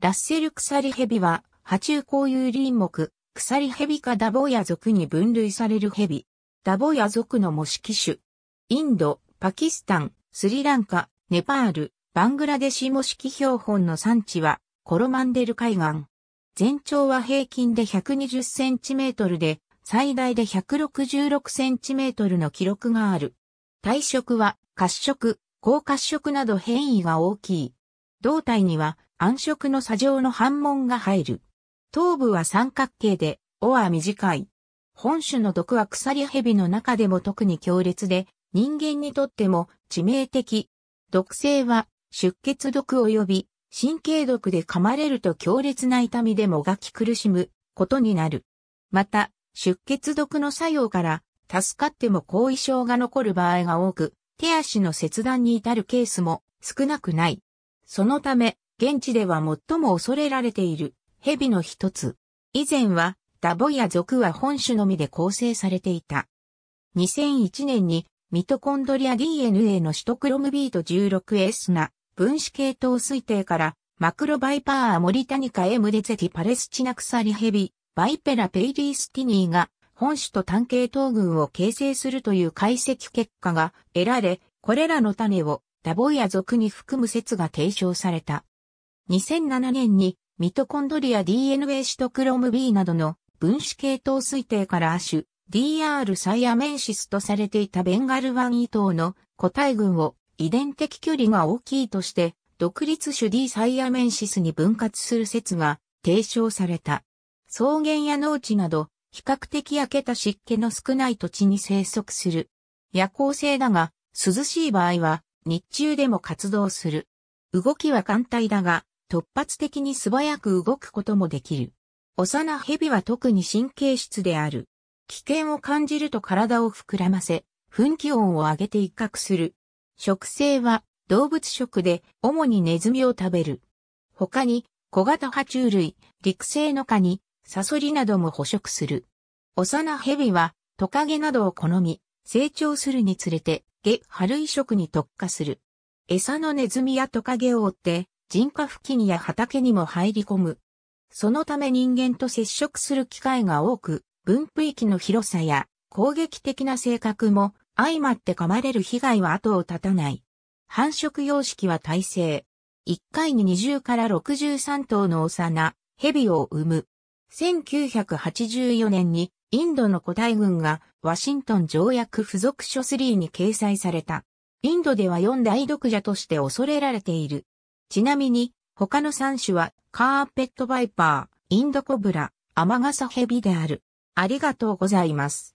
ラッセル鎖蛇は、波中交友輪目、鎖蛇かダボヤ族に分類される蛇。ダボヤ族の模式種。インド、パキスタン、スリランカ、ネパール、バングラデシ模式標本の産地は、コロマンデル海岸。全長は平均で120センチメートルで、最大で166センチメートルの記録がある。体色は、褐色、高褐色など変異が大きい。胴体には暗色の砂上の反問が入る。頭部は三角形で、尾は短い。本種の毒は鎖蛇の中でも特に強烈で、人間にとっても致命的。毒性は出血毒及び神経毒で噛まれると強烈な痛みでもがき苦しむことになる。また、出血毒の作用から助かっても後遺症が残る場合が多く、手足の切断に至るケースも少なくない。そのため、現地では最も恐れられている蛇の一つ。以前はダボや属は本種のみで構成されていた。2001年にミトコンドリア DNA のシトクロムビート 16S な分子系統推定からマクロバイパーアモリタニカ M デゼティパレスチナクサリヘビバイペラペイリースティニーが本種と単系統群を形成するという解析結果が得られ、これらの種をダボイア族に含む説が提唱された。2007年にミトコンドリア DNA シトクロム B などの分子系統推定から亜種 DR サイアメンシスとされていたベンガル湾以東の個体群を遺伝的距離が大きいとして独立種 D サイアメンシスに分割する説が提唱された。草原や農地など比較的焼けた湿気の少ない土地に生息する。夜行性だが涼しい場合は日中でも活動する。動きは簡単だが突発的に素早く動くこともできる。幼蛇は特に神経質である。危険を感じると体を膨らませ、噴気音を上げて威嚇する。食性は動物食で主にネズミを食べる。他に小型爬虫類、陸生の蚊にサソリなども捕食する。幼蛇はトカゲなどを好み、成長するにつれて、下、春移植に特化する。餌のネズミやトカゲを追って、人家付近や畑にも入り込む。そのため人間と接触する機会が多く、分布域の広さや攻撃的な性格も相まって噛まれる被害は後を絶たない。繁殖様式は耐性。1回に20から63頭の幼、蛇を産む。1984年にインドの古代軍がワシントン条約付属書3に掲載された。インドでは四大毒蛇として恐れられている。ちなみに、他の3種は、カーペットバイパー、インドコブラ、アマガサヘビである。ありがとうございます。